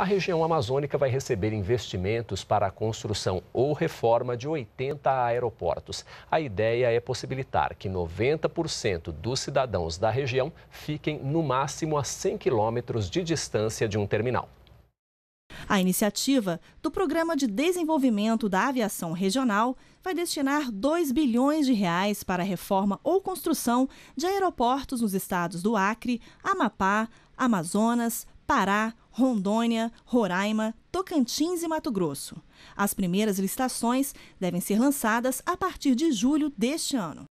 A região amazônica vai receber investimentos para a construção ou reforma de 80 aeroportos. A ideia é possibilitar que 90% dos cidadãos da região fiquem no máximo a 100 quilômetros de distância de um terminal. A iniciativa do Programa de Desenvolvimento da Aviação Regional vai destinar 2 bilhões de reais para a reforma ou construção de aeroportos nos estados do Acre, Amapá, Amazonas, Pará, Rondônia, Roraima, Tocantins e Mato Grosso. As primeiras licitações devem ser lançadas a partir de julho deste ano.